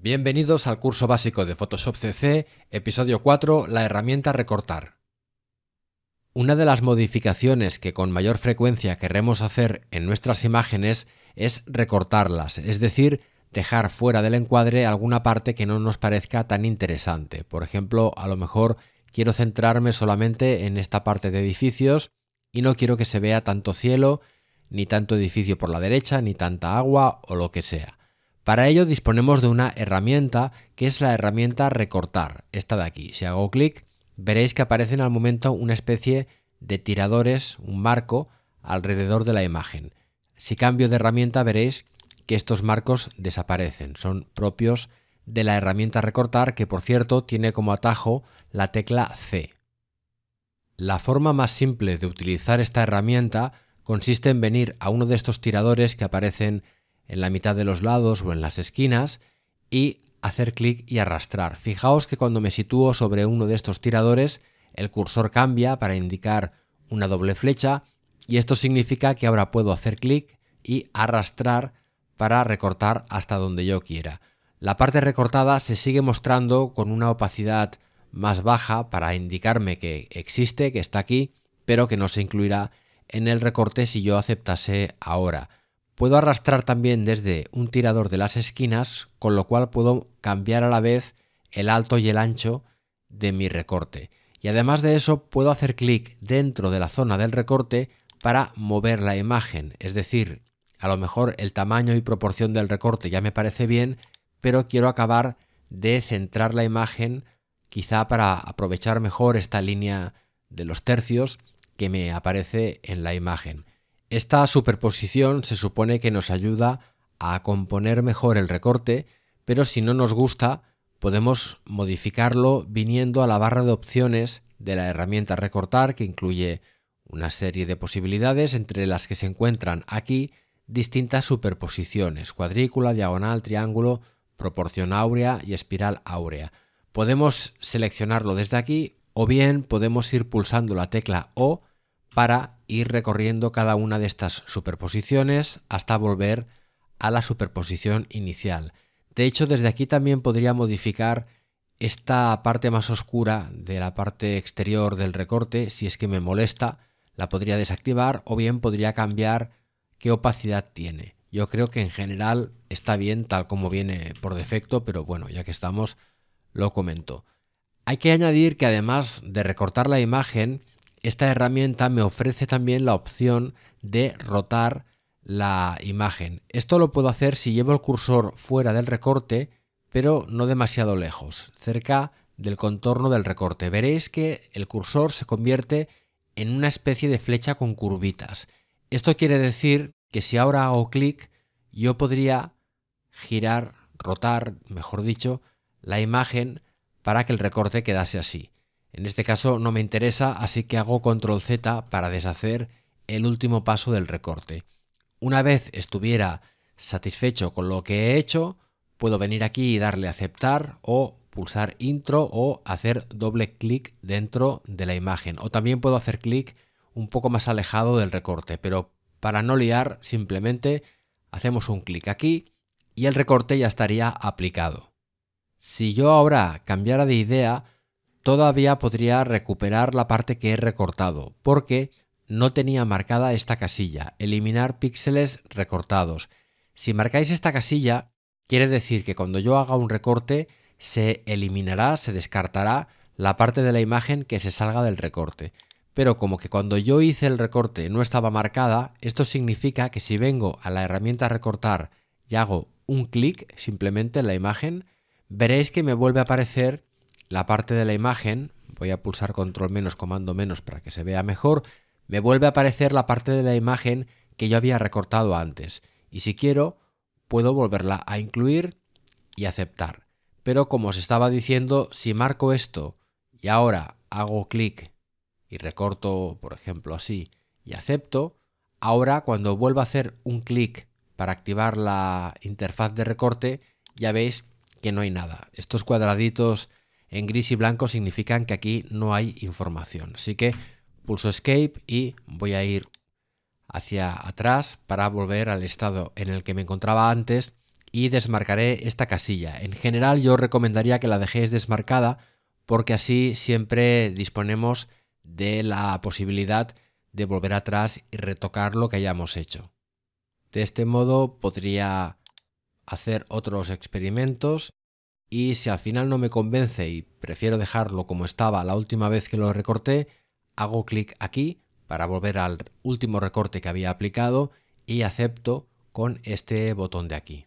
Bienvenidos al curso básico de Photoshop CC, episodio 4, la herramienta recortar. Una de las modificaciones que con mayor frecuencia queremos hacer en nuestras imágenes es recortarlas, es decir, dejar fuera del encuadre alguna parte que no nos parezca tan interesante. Por ejemplo, a lo mejor quiero centrarme solamente en esta parte de edificios y no quiero que se vea tanto cielo, ni tanto edificio por la derecha, ni tanta agua o lo que sea. Para ello disponemos de una herramienta que es la herramienta recortar, esta de aquí. Si hago clic, veréis que aparecen al momento una especie de tiradores, un marco, alrededor de la imagen. Si cambio de herramienta veréis que estos marcos desaparecen, son propios de la herramienta recortar que por cierto tiene como atajo la tecla C. La forma más simple de utilizar esta herramienta consiste en venir a uno de estos tiradores que aparecen en la mitad de los lados o en las esquinas y hacer clic y arrastrar. Fijaos que cuando me sitúo sobre uno de estos tiradores, el cursor cambia para indicar una doble flecha y esto significa que ahora puedo hacer clic y arrastrar para recortar hasta donde yo quiera. La parte recortada se sigue mostrando con una opacidad más baja para indicarme que existe, que está aquí, pero que no se incluirá en el recorte si yo aceptase ahora. Puedo arrastrar también desde un tirador de las esquinas, con lo cual puedo cambiar a la vez el alto y el ancho de mi recorte. Y además de eso, puedo hacer clic dentro de la zona del recorte para mover la imagen. Es decir, a lo mejor el tamaño y proporción del recorte ya me parece bien, pero quiero acabar de centrar la imagen quizá para aprovechar mejor esta línea de los tercios que me aparece en la imagen. Esta superposición se supone que nos ayuda a componer mejor el recorte, pero si no nos gusta, podemos modificarlo viniendo a la barra de opciones de la herramienta recortar que incluye una serie de posibilidades entre las que se encuentran aquí distintas superposiciones, cuadrícula, diagonal, triángulo, proporción áurea y espiral áurea. Podemos seleccionarlo desde aquí o bien podemos ir pulsando la tecla O para ir recorriendo cada una de estas superposiciones hasta volver a la superposición inicial. De hecho, desde aquí también podría modificar esta parte más oscura de la parte exterior del recorte, si es que me molesta, la podría desactivar o bien podría cambiar qué opacidad tiene. Yo creo que en general está bien tal como viene por defecto, pero bueno, ya que estamos, lo comento. Hay que añadir que además de recortar la imagen, esta herramienta me ofrece también la opción de rotar la imagen. Esto lo puedo hacer si llevo el cursor fuera del recorte, pero no demasiado lejos, cerca del contorno del recorte. Veréis que el cursor se convierte en una especie de flecha con curvitas. Esto quiere decir que si ahora hago clic, yo podría girar, rotar, mejor dicho, la imagen para que el recorte quedase así. En este caso no me interesa, así que hago control Z para deshacer el último paso del recorte. Una vez estuviera satisfecho con lo que he hecho, puedo venir aquí y darle aceptar o pulsar intro o hacer doble clic dentro de la imagen. O también puedo hacer clic un poco más alejado del recorte, pero para no liar simplemente hacemos un clic aquí y el recorte ya estaría aplicado. Si yo ahora cambiara de idea, todavía podría recuperar la parte que he recortado, porque no tenía marcada esta casilla, eliminar píxeles recortados. Si marcáis esta casilla, quiere decir que cuando yo haga un recorte, se eliminará, se descartará la parte de la imagen que se salga del recorte. Pero como que cuando yo hice el recorte no estaba marcada, esto significa que si vengo a la herramienta recortar y hago un clic simplemente en la imagen, veréis que me vuelve a aparecer la parte de la imagen, voy a pulsar control menos, comando menos para que se vea mejor, me vuelve a aparecer la parte de la imagen que yo había recortado antes. Y si quiero, puedo volverla a incluir y aceptar. Pero como os estaba diciendo, si marco esto y ahora hago clic y recorto, por ejemplo, así y acepto, ahora cuando vuelvo a hacer un clic para activar la interfaz de recorte, ya veis que no hay nada. Estos cuadraditos en gris y blanco significan que aquí no hay información. Así que pulso escape y voy a ir hacia atrás para volver al estado en el que me encontraba antes y desmarcaré esta casilla. En general yo recomendaría que la dejéis desmarcada porque así siempre disponemos de la posibilidad de volver atrás y retocar lo que hayamos hecho. De este modo podría hacer otros experimentos y si al final no me convence y prefiero dejarlo como estaba la última vez que lo recorté, hago clic aquí para volver al último recorte que había aplicado y acepto con este botón de aquí.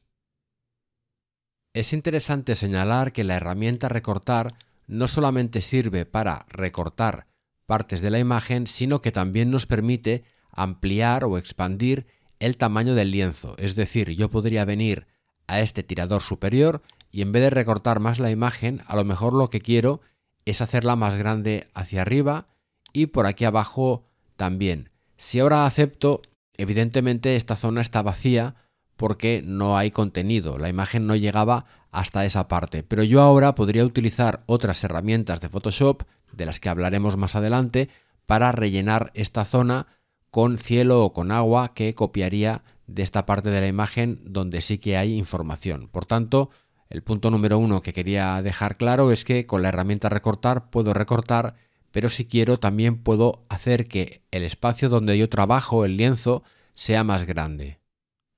Es interesante señalar que la herramienta recortar no solamente sirve para recortar partes de la imagen, sino que también nos permite ampliar o expandir el tamaño del lienzo. Es decir, yo podría venir a este tirador superior y en vez de recortar más la imagen, a lo mejor lo que quiero es hacerla más grande hacia arriba y por aquí abajo también. Si ahora acepto, evidentemente esta zona está vacía porque no hay contenido, la imagen no llegaba hasta esa parte, pero yo ahora podría utilizar otras herramientas de Photoshop, de las que hablaremos más adelante, para rellenar esta zona con cielo o con agua que copiaría de esta parte de la imagen donde sí que hay información. Por tanto, el punto número uno que quería dejar claro es que con la herramienta recortar puedo recortar, pero si quiero también puedo hacer que el espacio donde yo trabajo, el lienzo, sea más grande.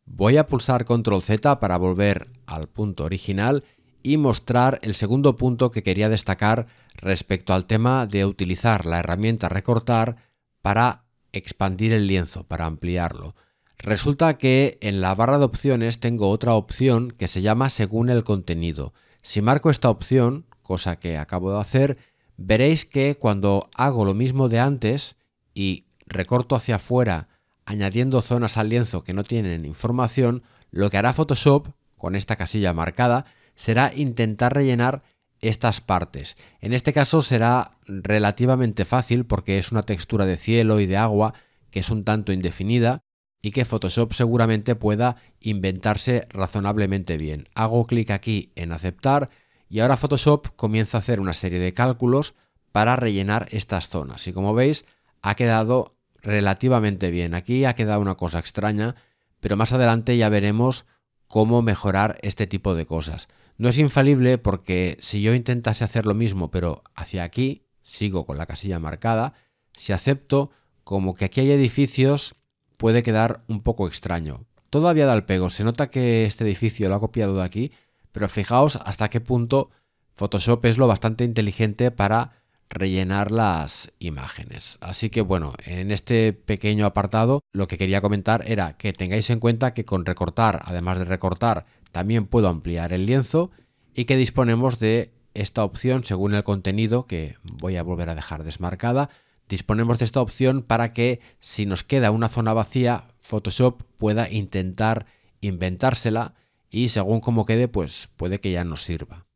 Voy a pulsar control Z para volver al punto original y mostrar el segundo punto que quería destacar respecto al tema de utilizar la herramienta recortar para expandir el lienzo para ampliarlo. Resulta que en la barra de opciones tengo otra opción que se llama según el contenido. Si marco esta opción, cosa que acabo de hacer, veréis que cuando hago lo mismo de antes y recorto hacia afuera añadiendo zonas al lienzo que no tienen información, lo que hará Photoshop con esta casilla marcada será intentar rellenar estas partes. En este caso será relativamente fácil porque es una textura de cielo y de agua que es un tanto indefinida y que Photoshop seguramente pueda inventarse razonablemente bien. Hago clic aquí en aceptar y ahora Photoshop comienza a hacer una serie de cálculos para rellenar estas zonas. Y como veis, ha quedado relativamente bien. Aquí ha quedado una cosa extraña, pero más adelante ya veremos cómo mejorar este tipo de cosas. No es infalible porque si yo intentase hacer lo mismo, pero hacia aquí, sigo con la casilla marcada, si acepto como que aquí hay edificios, puede quedar un poco extraño. Todavía da el pego, se nota que este edificio lo ha copiado de aquí, pero fijaos hasta qué punto Photoshop es lo bastante inteligente para rellenar las imágenes. Así que bueno, en este pequeño apartado lo que quería comentar era que tengáis en cuenta que con recortar, además de recortar también puedo ampliar el lienzo y que disponemos de esta opción según el contenido que voy a volver a dejar desmarcada. Disponemos de esta opción para que si nos queda una zona vacía, Photoshop pueda intentar inventársela y según como quede, pues puede que ya nos sirva.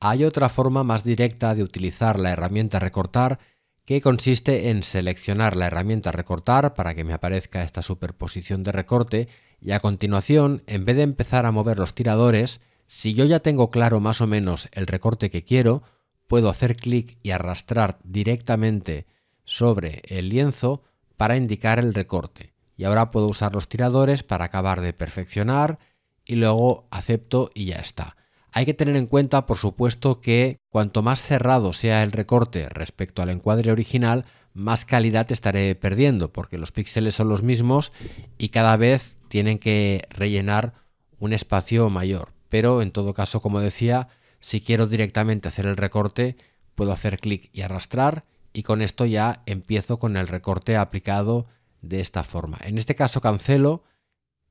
Hay otra forma más directa de utilizar la herramienta recortar que consiste en seleccionar la herramienta recortar para que me aparezca esta superposición de recorte y a continuación, en vez de empezar a mover los tiradores, si yo ya tengo claro más o menos el recorte que quiero, puedo hacer clic y arrastrar directamente sobre el lienzo para indicar el recorte. Y ahora puedo usar los tiradores para acabar de perfeccionar y luego acepto y ya está. Hay que tener en cuenta, por supuesto, que cuanto más cerrado sea el recorte respecto al encuadre original, más calidad estaré perdiendo, porque los píxeles son los mismos y cada vez tienen que rellenar un espacio mayor. Pero en todo caso, como decía, si quiero directamente hacer el recorte, puedo hacer clic y arrastrar y con esto ya empiezo con el recorte aplicado de esta forma. En este caso cancelo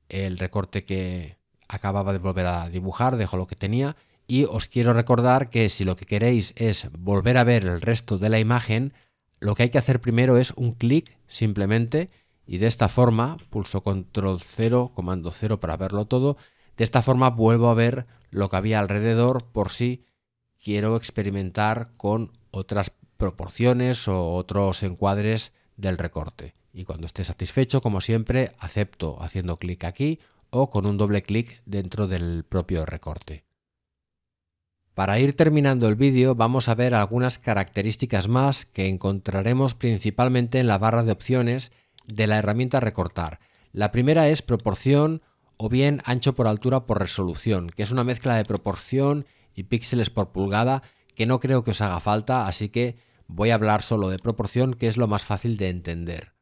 el recorte que acababa de volver a dibujar, dejo lo que tenía y os quiero recordar que si lo que queréis es volver a ver el resto de la imagen, lo que hay que hacer primero es un clic simplemente y de esta forma pulso control 0, comando 0 para verlo todo. De esta forma vuelvo a ver lo que había alrededor por si quiero experimentar con otras proporciones o otros encuadres del recorte. Y cuando esté satisfecho, como siempre, acepto haciendo clic aquí o con un doble clic dentro del propio recorte. Para ir terminando el vídeo vamos a ver algunas características más que encontraremos principalmente en la barra de opciones de la herramienta recortar. La primera es proporción o bien ancho por altura por resolución, que es una mezcla de proporción y píxeles por pulgada que no creo que os haga falta, así que voy a hablar solo de proporción, que es lo más fácil de entender.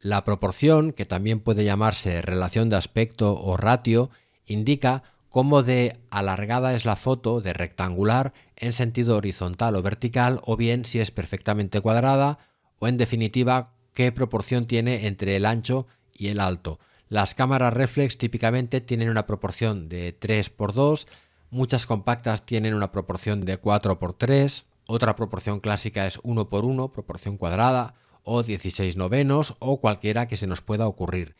La proporción, que también puede llamarse relación de aspecto o ratio, indica cómo de alargada es la foto de rectangular en sentido horizontal o vertical, o bien si es perfectamente cuadrada, o en definitiva qué proporción tiene entre el ancho y el alto. Las cámaras reflex típicamente tienen una proporción de 3x2, muchas compactas tienen una proporción de 4x3, otra proporción clásica es 1x1, proporción cuadrada, o 16 novenos, o cualquiera que se nos pueda ocurrir.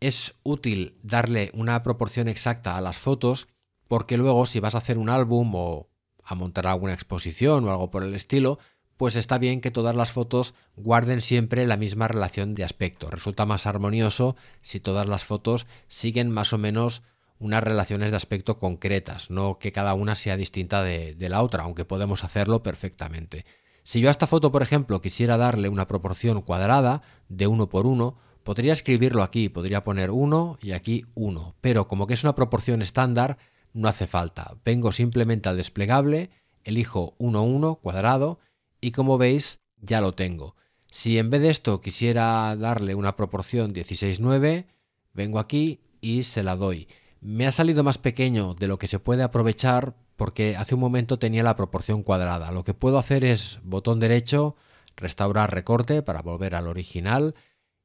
Es útil darle una proporción exacta a las fotos porque luego si vas a hacer un álbum o a montar alguna exposición o algo por el estilo, pues está bien que todas las fotos guarden siempre la misma relación de aspecto. Resulta más armonioso si todas las fotos siguen más o menos unas relaciones de aspecto concretas, no que cada una sea distinta de, la otra, aunque podemos hacerlo perfectamente. Si yo a esta foto, por ejemplo, quisiera darle una proporción cuadrada de 1 por 1, podría escribirlo aquí, podría poner 1 y aquí 1, pero como que es una proporción estándar, no hace falta. Vengo simplemente al desplegable, elijo 1, 1, cuadrado, y como veis ya lo tengo. Si en vez de esto quisiera darle una proporción 16.9, vengo aquí y se la doy. Me ha salido más pequeño de lo que se puede aprovechar porque hace un momento tenía la proporción cuadrada. Lo que puedo hacer es botón derecho, restaurar recorte para volver al original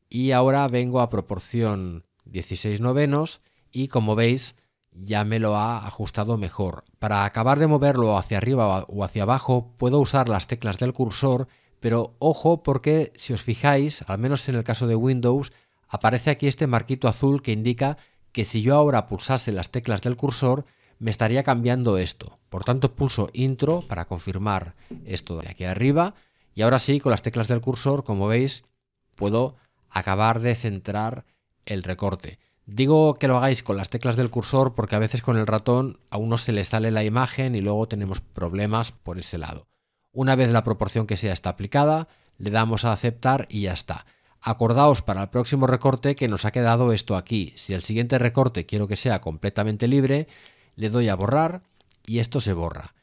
y ahora vengo a proporción 16.9 novenos y como veis ya me lo ha ajustado mejor. Para acabar de moverlo hacia arriba o hacia abajo puedo usar las teclas del cursor, pero ojo porque si os fijáis, al menos en el caso de Windows, aparece aquí este marquito azul que indica que si yo ahora pulsase las teclas del cursor, me estaría cambiando esto. Por tanto, pulso intro para confirmar esto de aquí arriba y ahora sí, con las teclas del cursor, como veis, puedo acabar de centrar el recorte. Digo que lo hagáis con las teclas del cursor porque a veces con el ratón a uno se le sale la imagen y luego tenemos problemas por ese lado. Una vez la proporción que sea está aplicada, le damos a aceptar y ya está. Acordaos para el próximo recorte que nos ha quedado esto aquí. Si el siguiente recorte quiero que sea completamente libre, le doy a borrar y esto se borra.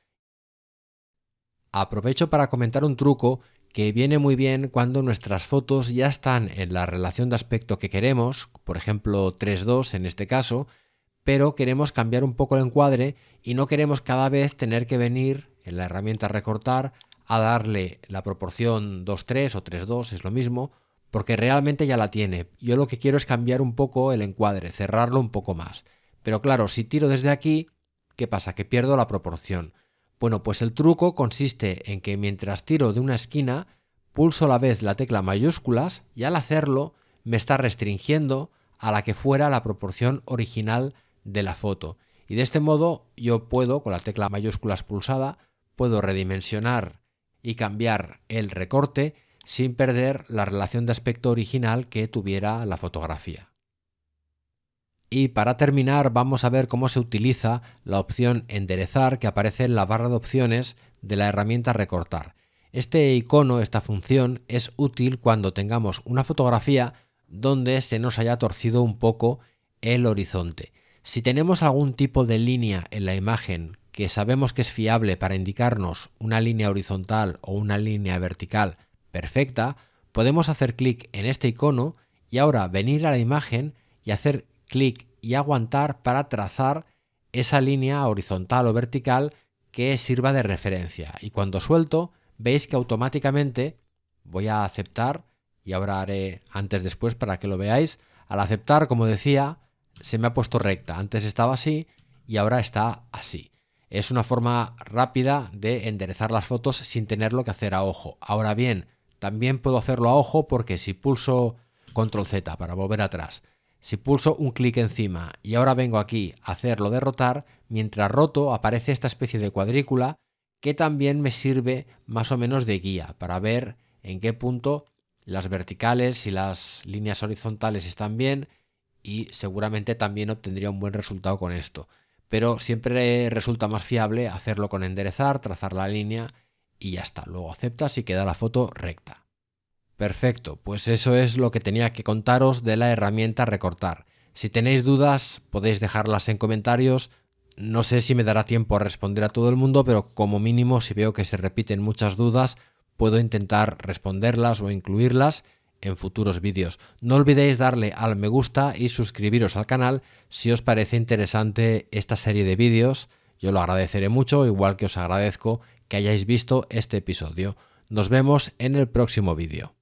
Aprovecho para comentar un truco que viene muy bien cuando nuestras fotos ya están en la relación de aspecto que queremos, por ejemplo 3.2 en este caso, pero queremos cambiar un poco el encuadre y no queremos cada vez tener que venir en la herramienta recortar a darle la proporción 2.3 o 3.2, es lo mismo, porque realmente ya la tiene. Yo lo que quiero es cambiar un poco el encuadre, cerrarlo un poco más. Pero claro, si tiro desde aquí, ¿qué pasa? Que pierdo la proporción. Bueno, pues el truco consiste en que mientras tiro de una esquina, pulso a la vez la tecla mayúsculas y al hacerlo me está restringiendo a la que fuera la proporción original de la foto. Y de este modo yo puedo, con la tecla mayúsculas pulsada, puedo redimensionar y cambiar el recorte sin perder la relación de aspecto original que tuviera la fotografía. Y para terminar vamos a ver cómo se utiliza la opción enderezar que aparece en la barra de opciones de la herramienta recortar. Este icono, esta función, es útil cuando tengamos una fotografía donde se nos haya torcido un poco el horizonte. Si tenemos algún tipo de línea en la imagen que sabemos que es fiable para indicarnos una línea horizontal o una línea vertical perfecta, podemos hacer clic en este icono y ahora venir a la imagen y hacer clic y aguantar para trazar esa línea horizontal o vertical que sirva de referencia. Y cuando suelto, veis que automáticamente voy a aceptar, y ahora haré antes después para que lo veáis, al aceptar, como decía, se me ha puesto recta. Antes estaba así y ahora está así. Es una forma rápida de enderezar las fotos sin tenerlo que hacer a ojo. Ahora bien, también puedo hacerlo a ojo porque si pulso control Z para volver atrás si pulso un clic encima y ahora vengo aquí a hacerlo derrotar, mientras roto aparece esta especie de cuadrícula que también me sirve más o menos de guía para ver en qué punto las verticales y las líneas horizontales están bien y seguramente también obtendría un buen resultado con esto. Pero siempre resulta más fiable hacerlo con enderezar, trazar la línea y ya está. Luego aceptas y queda la foto recta. Perfecto, pues eso es lo que tenía que contaros de la herramienta recortar. Si tenéis dudas, podéis dejarlas en comentarios. No sé si me dará tiempo a responder a todo el mundo, pero como mínimo si veo que se repiten muchas dudas, puedo intentar responderlas o incluirlas en futuros vídeos. No olvidéis darle al me gusta y suscribiros al canal si os parece interesante esta serie de vídeos. Yo lo agradeceré mucho, igual que os agradezco que hayáis visto este episodio. Nos vemos en el próximo vídeo.